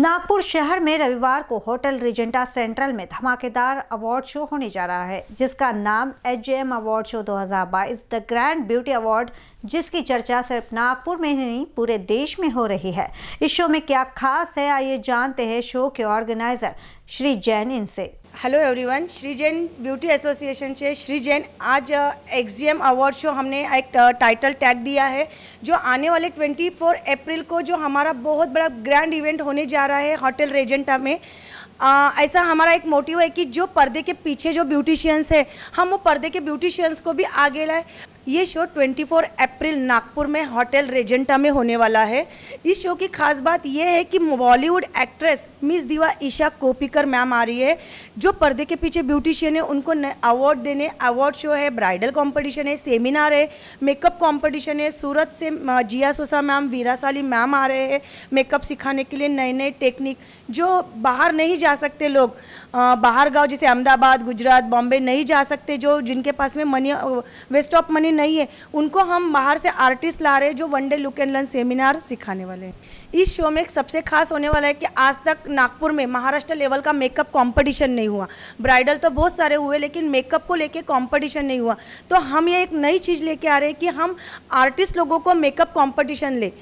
नागपुर शहर में रविवार को होटल रिजेंटा सेंट्रल में धमाकेदार अवार्ड शो होने जा रहा है जिसका नाम H M award show 2022 the grand beauty award जिसकी चर्चा सिर्फ नागपुर में ही नहीं पूरे देश में हो रही है इस शो में क्या खास है आइए जानते हैं शो के ऑर्गेनाइजर श्री जैन इनसे hello everyone Shri Jain beauty association से श्री जैन आज एक्जियम अवार्ड शो हमने एक टाइटल uh, टैग दिया है जो आने वाले 24 अप्रैल को जो हमारा बहुत बड़ा ग्रैंड इवेंट होने जा रहा है होटल रेजेंटा में आ, ऐसा हमारा एक मोटिव है कि जो पर्दे के पीछे जो ब्यूटिशियंस है हम वो पर्दे के ब्यूटिशियंस को भी आगे लाए ये शो 24 अप्रैल नागपुर में होटल रेजेंटा में होने वाला है इस शो की खास बात यह है कि बॉलीवुड एक्ट्रेस मिस दीवा ईशा कोपिकर मैम आ रही है जो पर्दे के पीछे ब्यूटिशियन है उनको अवार्ड देने अवार्ड शो है ब्राइडल कंपटीशन है सेमिनार है मेकअप कंपटीशन है सूरत से जिया सोसा मैम वीरा साली मैम आ रहे हैं मेकअप सिखाने के लिए नए नए टेक्निक जो बाहर नहीं जा जा सकते लोग आ, बाहर गांव जैसे अहमदाबाद गुजरात बॉम्बे नहीं जा सकते जो जिनके पास में मनी वेस्ट ऑफ मनी नहीं है उनको हम बाहर से आर्टिस्ट ला रहे हैं जो one day look and learn seminar सिखाने वाले हैं इस शो में सबसे खास होने वाला है कि आज तक नागपुर में महाराष्ट्र लेवल का मेकअप कॉम्पिटिशन नहीं हुआ ब्राइडल तो बहुत सारे हुए लेकिन मेकअप को लेकर कॉम्पिटिशन नहीं हुआ तो हम ये एक नई चीज़ लेके आ रहे हैं कि हम आर्टिस्ट लोगों को मेकअप कॉम्पिटिशन ले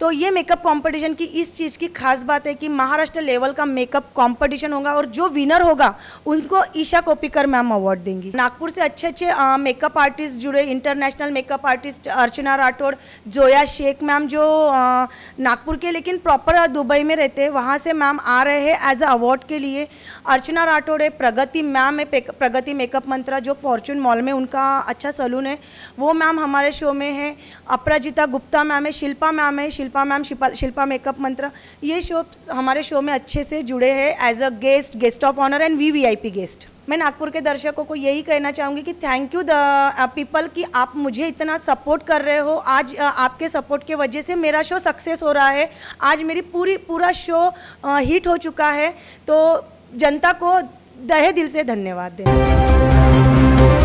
तो ये मेकअप कंपटीशन की इस चीज़ की खास बात है कि महाराष्ट्र लेवल का मेकअप कंपटीशन होगा और जो विनर होगा उनको ईशा कोपिकर मैम अवार्ड देंगी नागपुर से अच्छे अच्छे मेकअप आर्टिस्ट जुड़े international makeup artist Archana Rathod Zoya Shaikh ma'am जो नागपुर के लेकिन प्रॉपर दुबई में रहते हैं वहाँ से मैम आ रहे हैं एज अ अवार्ड के लिए अर्चना राठौड़ है प्रगति मैम है प्रगति मेकअप मंत्रा जो फॉर्चून मॉल में उनका अच्छा सलून है वो मैम हमारे शो में है अपराजिता गुप्ता मैम है शिल्पा मैम है शिल्पा मैम शिल्पा मेकअप मंत्र ये शो हमारे शो में अच्छे से जुड़े हैं as a guest guest of honour and V V I P guest मैं नागपुर के दर्शकों को यही कहना चाहूँगी कि थैंक यू द पीपल कि आप मुझे इतना सपोर्ट कर रहे हो आज uh, आपके सपोर्ट के वजह से मेरा शो सक्सेस हो रहा है आज मेरी पूरी पूरा शो हिट uh, हो चुका है तो जनता को दहे दिल से धन्यवाद दें